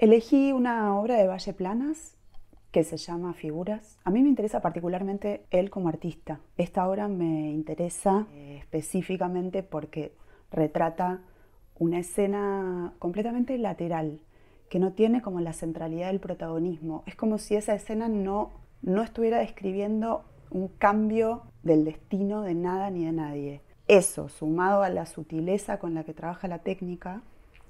Elegí una obra de Valle Planas que se llama Figuras. A mí me interesa particularmente él como artista. Esta obra me interesa específicamente porque retrata una escena completamente lateral, que no tiene como la centralidad del protagonismo. Es como si esa escena no, no estuviera describiendo un cambio del destino de nada ni de nadie. Eso, sumado a la sutileza con la que trabaja la técnica,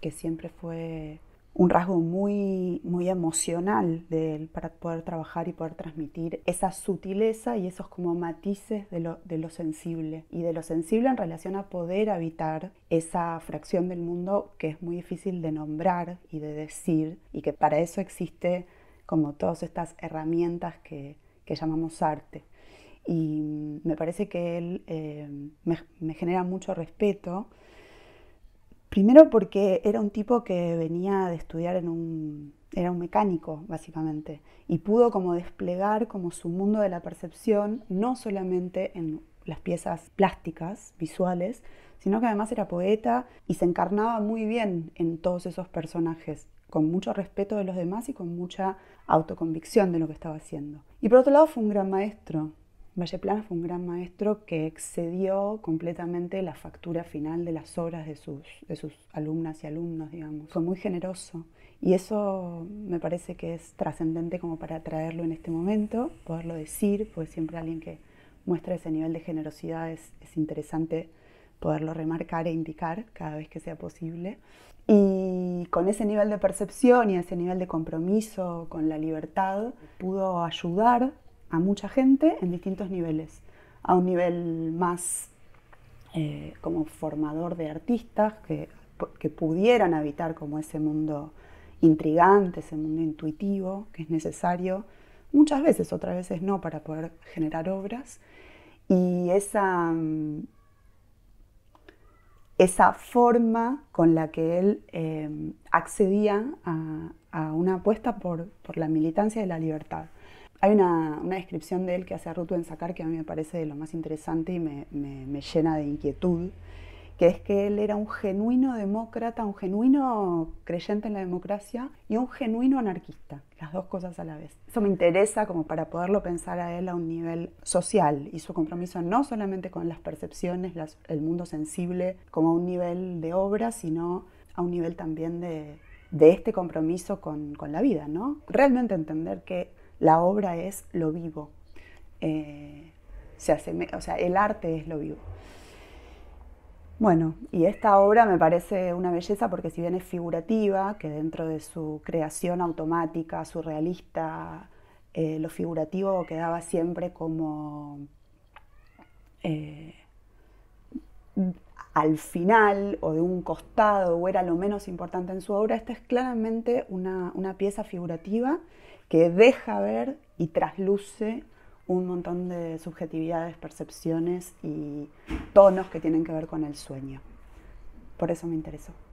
que siempre fue un rasgo muy, muy emocional de él para poder trabajar y poder transmitir esa sutileza y esos como matices de lo, sensible y de lo sensible en relación a poder habitar esa fracción del mundo que es muy difícil de nombrar y de decir y que para eso existe como todas estas herramientas que, llamamos arte. Y me parece que él eh, me genera mucho respeto Primero porque era un tipo que venía de estudiar en un... era un mecánico, básicamente, y pudo como desplegar como su mundo de la percepción, no solamente en las piezas plásticas, visuales, sino que además era poeta y se encarnaba muy bien en todos esos personajes, con mucho respeto de los demás y con mucha autoconvicción de lo que estaba haciendo. Y por otro lado fue un gran maestro, Plana fue un gran maestro que excedió completamente la factura final de las obras de sus, sus alumnas y alumnos, digamos. Fue muy generoso y eso me parece que es trascendente como para traerlo en este momento, poderlo decir, pues siempre alguien que muestra ese nivel de generosidad es interesante poderlo remarcar e indicar cada vez que sea posible. Y con ese nivel de percepción y ese nivel de compromiso con la libertad, pudo ayudar a mucha gente en distintos niveles, a un nivel más eh, como formador de artistas que, pudieran habitar como ese mundo intrigante, ese mundo intuitivo que es necesario muchas veces, otras veces no, para poder generar obras. Y esa, mm, esa forma con la que él em, accedía a, una apuesta por, por, la militancia de la libertad hay una, descripción de él que hace a en sacar que a mí me parece de lo más interesante y me, llena de inquietud, que es que él era un genuino demócrata, un genuino creyente en la democracia y un genuino anarquista, las dos cosas a la vez. Eso me interesa como para poderlo pensar a él a un nivel social y su compromiso no solamente con las percepciones, el mundo sensible como a un nivel de obra, sino a un nivel también de, este compromiso con, con la vida, ¿no? Realmente entender que la obra es lo vivo. Eh, se hace, o sea, el arte es lo vivo. Bueno, y esta obra me parece una belleza porque si bien es figurativa, que dentro de su creación automática, surrealista, eh, lo figurativo quedaba siempre como eh, al final o de un costado o era lo menos importante en su obra, esta es claramente una pieza figurativa que deja ver y trasluce un montón de subjetividades, percepciones y tonos que tienen que ver con el sueño. Por eso me interesó.